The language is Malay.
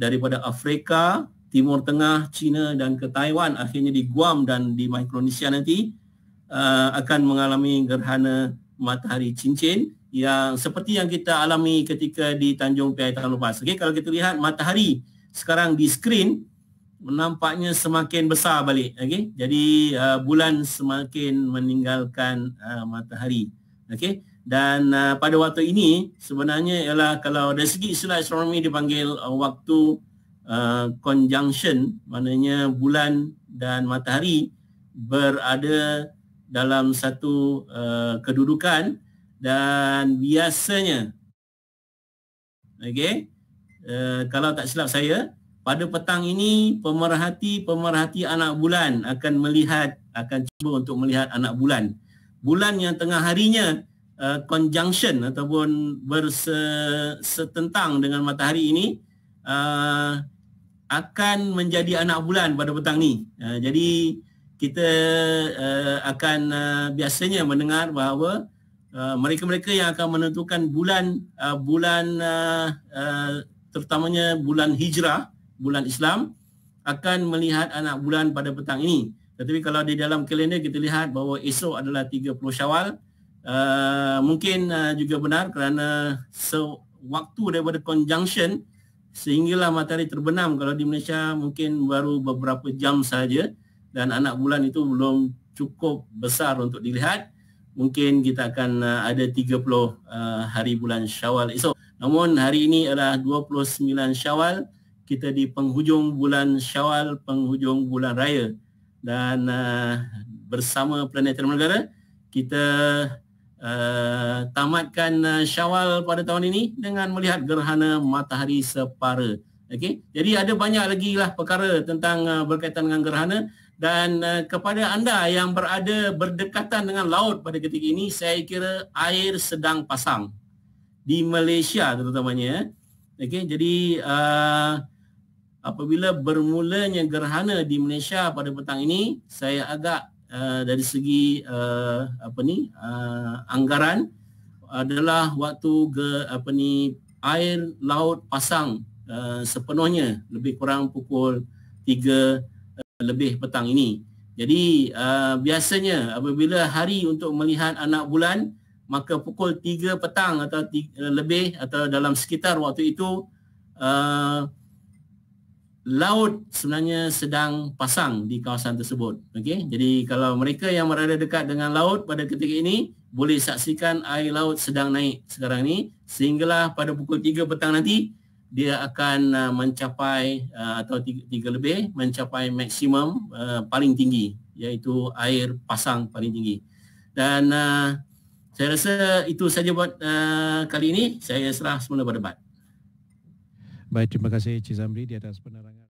daripada Afrika, Timur Tengah, China dan ke Taiwan akhirnya di Guam dan di Micronesia nanti uh, akan mengalami gerhana matahari cincin yang seperti yang kita alami ketika di Tanjung Piai tahun lepas. Okey, kalau kita lihat matahari sekarang di skrin nampaknya semakin besar balik. Okey, jadi uh, bulan semakin meninggalkan uh, matahari. Okey dan uh, pada waktu ini sebenarnya ialah kalau dari segi istilah astronomi dipanggil uh, waktu uh, conjunction maknanya bulan dan matahari berada dalam satu uh, kedudukan dan biasanya okay? uh, kalau tak silap saya pada petang ini pemerhati-pemerhati anak bulan akan melihat akan cuba untuk melihat anak bulan bulan yang tengah harinya uh, conjunction ataupun bersetentang dengan matahari ini uh, akan menjadi anak bulan pada petang ni. Uh, jadi kita uh, akan uh, biasanya mendengar bahawa uh, mereka-mereka yang akan menentukan bulan uh, bulan uh, uh, terutamanya bulan hijrah, bulan Islam akan melihat anak bulan pada petang ini. Tetapi kalau di dalam kalender kita lihat bahawa esok adalah 30 Syawal, Ah, mungkin uh, juga benar kerana sewaktu daripada conjunction sehinggalah matahari terbenam kalau di Malaysia mungkin baru beberapa jam saja dan anak bulan itu belum cukup besar untuk dilihat mungkin kita akan uh, ada 30 uh, hari bulan Syawal esok namun hari ini adalah 29 Syawal kita di penghujung bulan Syawal penghujung bulan raya dan uh, bersama Planetarium Negara kita uh, tamatkan uh, Syawal pada tahun ini dengan melihat gerhana matahari separa. Okey. Jadi ada banyak lagi lah perkara tentang uh, berkaitan dengan gerhana dan uh, kepada anda yang berada berdekatan dengan laut pada ketika ini saya kira air sedang pasang di Malaysia terutamanya. Okey. Jadi uh, apabila bermulanya gerhana di Malaysia pada petang ini saya agak uh, dari segi uh, apa ni uh, anggaran adalah waktu ge, apa ni air laut pasang uh, sepenuhnya lebih kurang pukul 3 uh, lebih petang ini. Jadi uh, biasanya apabila hari untuk melihat anak bulan maka pukul 3 petang atau 3, lebih atau dalam sekitar waktu itu uh, laut sebenarnya sedang pasang di kawasan tersebut. Okey, jadi kalau mereka yang berada dekat dengan laut pada ketika ini boleh saksikan air laut sedang naik sekarang ini sehinggalah pada pukul 3 petang nanti dia akan uh, mencapai uh, atau tiga, tiga lebih mencapai maksimum uh, paling tinggi iaitu air pasang paling tinggi. Dan saya rasa itu saja buat kali ini. Saya serah semula pada Pak. Baik, terima kasih Cik Zamri di atas penerangan.